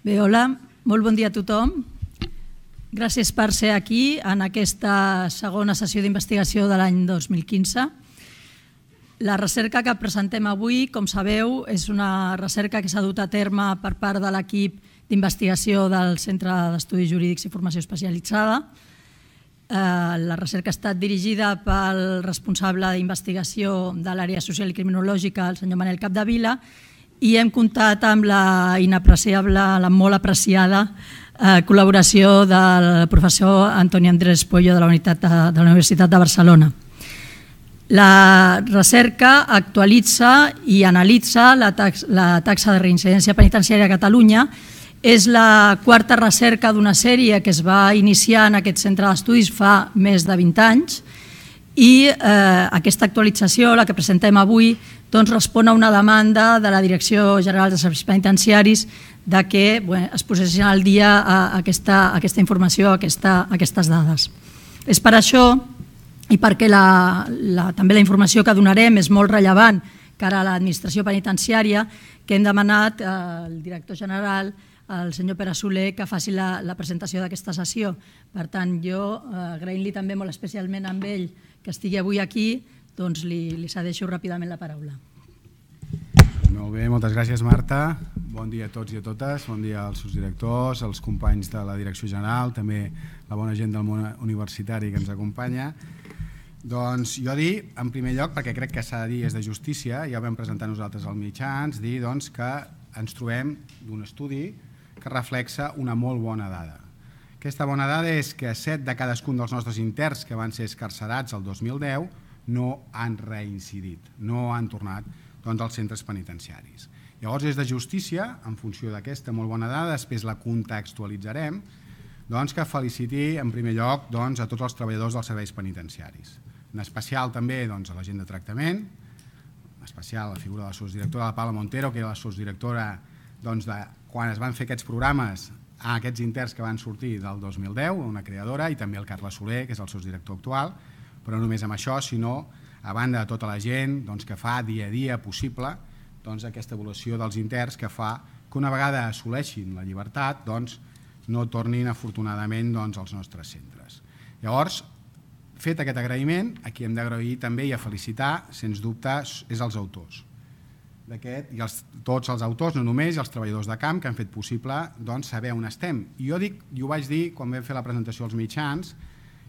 Bé, hola, molt bon dia a tothom. Gràcies per ser aquí en aquesta segona sessió d'investigació de l'any 2015. La recerca que presentem avui, com sabeu, és una recerca que s'ha dut a terme per part de l'equip d'investigació del Centre d'Estudis Jurídics i Formació Especialitzada. Eh, la recerca ha estat dirigida pel responsable d'investigació de l'àrea social i criminològica, el senyor Manel Capdevila, i i hem comptat amb la inapreciable, la molt apreciada eh, col·laboració del professor Antoni Andrés Pollo de la, Unitat de, de la Universitat de Barcelona. La recerca actualitza i analitza la, tax, la taxa de reincidència penitenciària a Catalunya. És la quarta recerca d'una sèrie que es va iniciar en aquest centre d'estudis fa més de 20 anys i i eh, aquesta actualització, la que presentem avui, doncs respon a una demanda de la Direcció General de Serveis Penitenciaris de que bueno, es posessin al dia a, eh, aquesta, a aquesta informació, a aquesta, a aquestes dades. És per això i perquè la, la, també la informació que donarem és molt rellevant cara a l'administració penitenciària que hem demanat eh, al director general al senyor Pere Soler que faci la, la presentació d'aquesta sessió. Per tant, jo eh, agraint-li també molt especialment amb ell que estigui avui aquí, doncs li, li cedeixo ràpidament la paraula. Molt bé, moltes gràcies Marta. Bon dia a tots i a totes, bon dia als seus directors, als companys de la direcció general, també la bona gent del món universitari que ens acompanya. Doncs jo dir, en primer lloc, perquè crec que s'ha de dir és de justícia, ja ho vam presentar nosaltres als mitjans, dir doncs, que ens trobem d'un estudi que reflexa una molt bona dada. Aquesta bona dada és que 7 de cadascun dels nostres interns que van ser escarcerats el 2010 no han reincidit, no han tornat doncs, als centres penitenciaris. Llavors és de justícia, en funció d'aquesta molt bona dada, després la contextualitzarem, doncs, que feliciti en primer lloc doncs, a tots els treballadors dels serveis penitenciaris. En especial també doncs, a la gent de tractament, en especial la figura de la subdirectora de la Paula Montero, que era la subdirectora doncs, de quan es van fer aquests programes a aquests interns que van sortir del 2010, una creadora, i també el Carles Soler, que és el director actual, però no només amb això, sinó a banda de tota la gent doncs, que fa dia a dia possible doncs, aquesta evolució dels interns que fa que una vegada assoleixin la llibertat doncs, no tornin afortunadament doncs, als nostres centres. Llavors, fet aquest agraïment, aquí hem d'agrair també i a felicitar, sens dubte, és els autors d'aquest, i els, tots els autors, no només, els treballadors de camp que han fet possible doncs, saber on estem. I jo dic, i ho vaig dir quan vam fer la presentació als mitjans,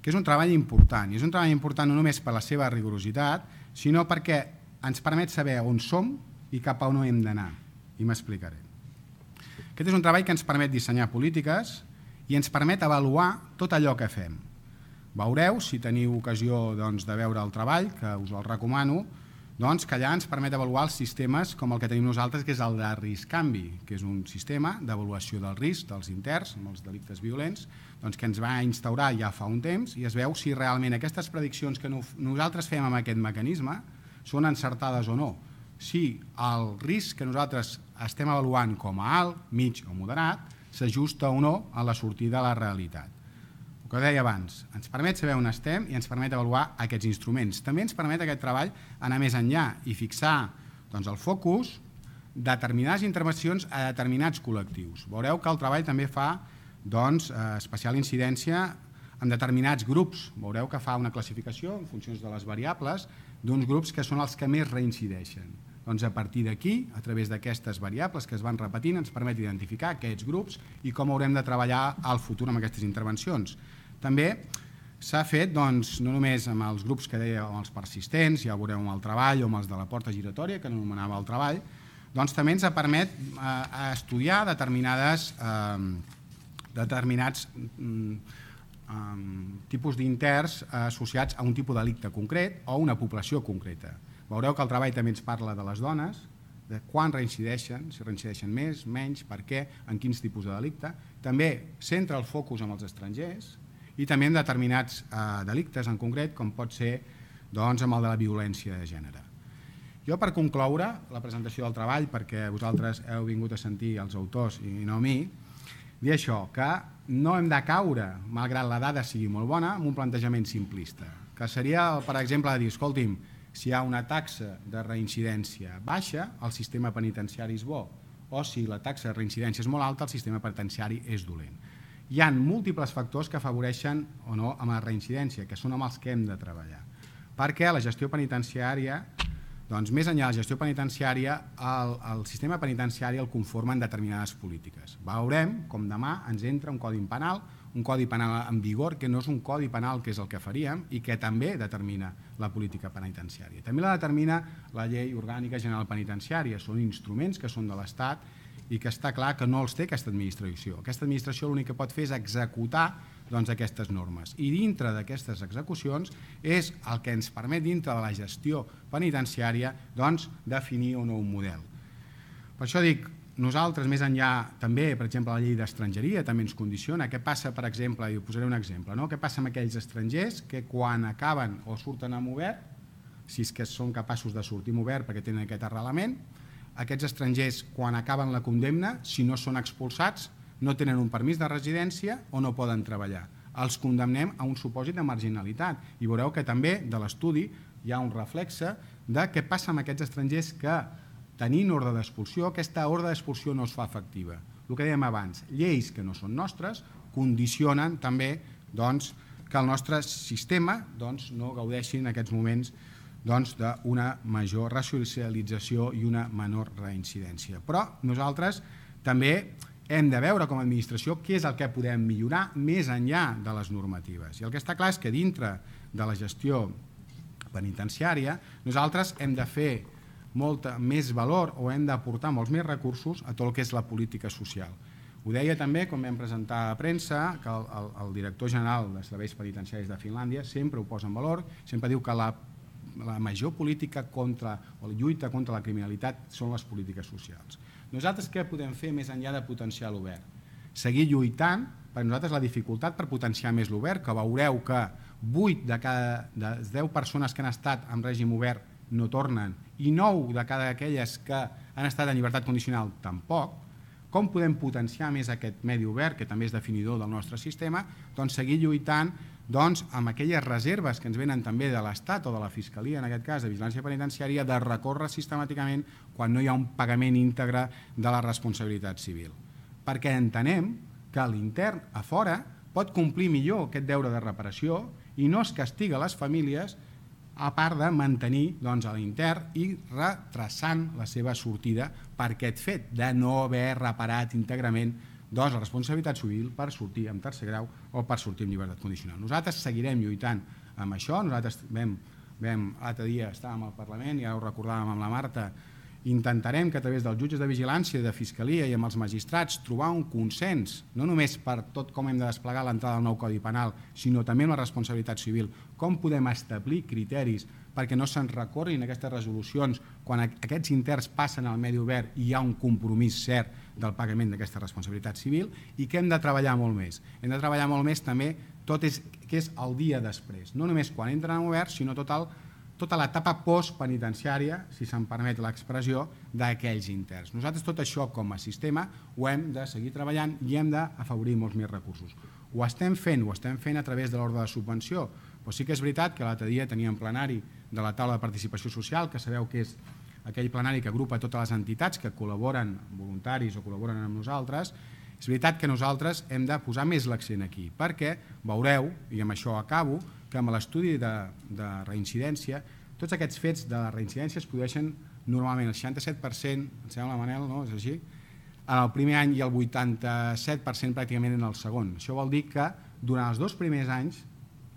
que és un treball important, i és un treball important no només per la seva rigorositat, sinó perquè ens permet saber on som i cap a on hem d'anar, i m'explicaré. Aquest és un treball que ens permet dissenyar polítiques i ens permet avaluar tot allò que fem. Veureu, si teniu ocasió doncs, de veure el treball, que us el recomano, doncs que allà ens permet avaluar els sistemes com el que tenim nosaltres, que és el de risc-canvi, que és un sistema d'avaluació del risc dels interns, amb els delictes violents, doncs que ens va instaurar ja fa un temps i es veu si realment aquestes prediccions que no, nosaltres fem amb aquest mecanisme són encertades o no. Si el risc que nosaltres estem avaluant com a alt, mig o moderat s'ajusta o no a la sortida de la realitat que deia abans, ens permet saber on estem i ens permet avaluar aquests instruments. També ens permet aquest treball anar més enllà i fixar doncs, el focus determinades intervencions a determinats col·lectius. Veureu que el treball també fa doncs, eh, especial incidència en determinats grups. Veureu que fa una classificació en funció de les variables d'uns grups que són els que més reincideixen. Doncs a partir d'aquí, a través d'aquestes variables que es van repetint, ens permet identificar aquests grups i com haurem de treballar al futur amb aquestes intervencions. També s'ha fet doncs, no només amb els grups que deia, amb els persistents, ja ho veureu amb el treball o amb els de la porta giratòria, que anomenava el treball, doncs també ens permet eh, estudiar determinades, eh, determinats mm, ehm, tipus d'interns eh, associats a un tipus de delicte concret o una població concreta. Veureu que el treball també ens parla de les dones, de quan reincideixen, si reincideixen més, menys, per què, en quins tipus de delicte. També centra el focus en els estrangers, i també en determinats eh, delictes en concret, com pot ser doncs, amb el de la violència de gènere. Jo per concloure la presentació del treball, perquè vosaltres heu vingut a sentir els autors i no a mi, dir això, que no hem de caure, malgrat la dada sigui molt bona, en un plantejament simplista, que seria, per exemple, dir, escolti'm, si hi ha una taxa de reincidència baixa, el sistema penitenciari és bo, o si la taxa de reincidència és molt alta, el sistema penitenciari és dolent hi ha múltiples factors que afavoreixen o no amb la reincidència, que són amb els que hem de treballar. Perquè la gestió penitenciària, doncs més enllà de la gestió penitenciària, el, el sistema penitenciari el conformen determinades polítiques. Veurem com demà ens entra un codi penal, un codi penal en vigor, que no és un codi penal que és el que faríem i que també determina la política penitenciària. També la determina la llei orgànica general penitenciària, són instruments que són de l'Estat i que està clar que no els té aquesta administració. Aquesta administració l'únic que pot fer és executar doncs, aquestes normes. I dintre d'aquestes execucions és el que ens permet, dintre de la gestió penitenciària, doncs, definir un nou model. Per això dic, nosaltres, més enllà també, per exemple, la llei d'estrangeria també ens condiciona. Què passa, per exemple, i posaré un exemple, no? què passa amb aquells estrangers que quan acaben o surten a obert, si és que són capaços de sortir a obert perquè tenen aquest arrelament, aquests estrangers, quan acaben la condemna, si no són expulsats, no tenen un permís de residència o no poden treballar. Els condemnem a un supòsit de marginalitat i veureu que també de l'estudi hi ha un reflexe de què passa amb aquests estrangers que tenint ordre d'expulsió, aquesta ordre d'expulsió no es fa efectiva. El que dèiem abans, lleis que no són nostres condicionen també doncs, que el nostre sistema doncs, no gaudeixi en aquests moments doncs, d'una major racionalització i una menor reincidència. Però nosaltres també hem de veure com a administració què és el que podem millorar més enllà de les normatives. I el que està clar és que dintre de la gestió penitenciària nosaltres hem de fer molta més valor o hem d'aportar molts més recursos a tot el que és la política social. Ho deia també, com vam presentar a premsa, que el, el, el director general de Serveis Penitenciaris de Finlàndia sempre ho posa en valor, sempre diu que la la major política contra o la lluita contra la criminalitat són les polítiques socials. Nosaltres què podem fer més enllà de potenciar l'obert? Seguir lluitant, per nosaltres la dificultat per potenciar més l'obert, que veureu que 8 de cada de 10 persones que han estat en règim obert no tornen i 9 de cada aquelles que han estat en llibertat condicional tampoc, com podem potenciar més aquest medi obert, que també és definidor del nostre sistema, doncs seguir lluitant doncs, amb aquelles reserves que ens venen també de l'Estat o de la Fiscalia, en aquest cas, de Vigilància Penitenciària, de recórrer sistemàticament quan no hi ha un pagament íntegre de la responsabilitat civil. Perquè entenem que l'intern a fora pot complir millor aquest deure de reparació i no es castiga les famílies a part de mantenir doncs, l'intern i retrasant la seva sortida per aquest fet de no haver reparat íntegrament doncs la responsabilitat civil per sortir amb tercer grau o per sortir amb llibertat condicional. Nosaltres seguirem lluitant amb això, nosaltres vam, vam l'altre dia estàvem al Parlament, ja ho recordàvem amb la Marta, intentarem que a través dels jutges de vigilància, de fiscalia i amb els magistrats trobar un consens, no només per tot com hem de desplegar l'entrada del nou Codi Penal, sinó també amb la responsabilitat civil, com podem establir criteris perquè no se'n recorrin aquestes resolucions quan aquests interns passen al medi obert i hi ha un compromís cert del pagament d'aquesta responsabilitat civil i que hem de treballar molt més. Hem de treballar molt més també tot és, que és el dia després, no només quan entren en obert, sinó tot el, tota l'etapa postpenitenciària, si se'n permet l'expressió, d'aquells interns. Nosaltres tot això com a sistema ho hem de seguir treballant i hem d'afavorir molts més recursos. Ho estem fent, ho estem fent a través de l'ordre de subvenció, però sí que és veritat que l'altre dia teníem plenari de la taula de participació social, que sabeu que és aquell plenari que agrupa totes les entitats que col·laboren, voluntaris o col·laboren amb nosaltres, és veritat que nosaltres hem de posar més l'accent aquí, perquè veureu, i amb això acabo, que amb l'estudi de, de reincidència, tots aquests fets de la reincidència es produeixen normalment el 67%, em sembla, Manel, no? és així? en el primer any i el 87% pràcticament en el segon. Això vol dir que durant els dos primers anys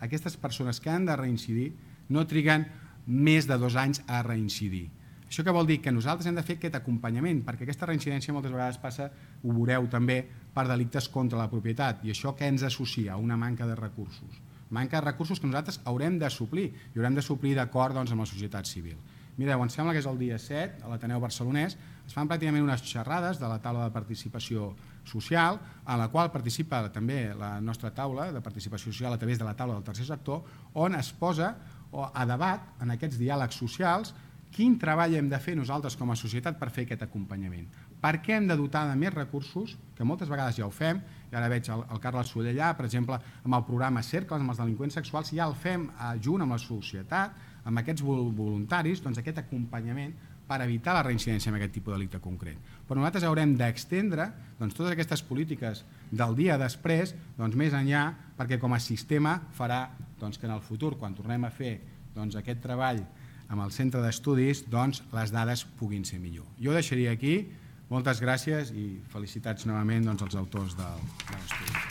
aquestes persones que han de reincidir no triguen més de dos anys a reincidir. Això que vol dir? Que nosaltres hem de fer aquest acompanyament, perquè aquesta reincidència moltes vegades passa, ho veureu també, per delictes contra la propietat, i això que ens associa una manca de recursos. Manca de recursos que nosaltres haurem de suplir, i haurem de suplir d'acord doncs, amb la societat civil. Mireu, em sembla que és el dia 7, a l'Ateneu Barcelonès, es fan pràcticament unes xerrades de la taula de participació social, a la qual participa també la nostra taula de participació social a través de la taula del tercer sector, on es posa a debat en aquests diàlegs socials quin treball hem de fer nosaltres com a societat per fer aquest acompanyament. Per què hem de dotar de més recursos, que moltes vegades ja ho fem, i ara veig el, el Carles Soler allà, per exemple, amb el programa Cercles, amb els delinqüents sexuals, ja el fem eh, junt amb la societat, amb aquests voluntaris, doncs aquest acompanyament per evitar la reincidència en aquest tipus de delicte concret. Però nosaltres haurem d'extendre doncs, totes aquestes polítiques del dia després doncs, més enllà perquè com a sistema farà doncs, que en el futur, quan tornem a fer doncs, aquest treball amb el centre d'estudis doncs, les dades puguin ser millor. Jo ho deixaria aquí, moltes gràcies i felicitats novament doncs, als autors del, de l'estudi.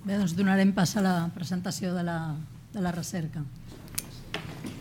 Bé, doncs donarem pas a la presentació de la, de la recerca.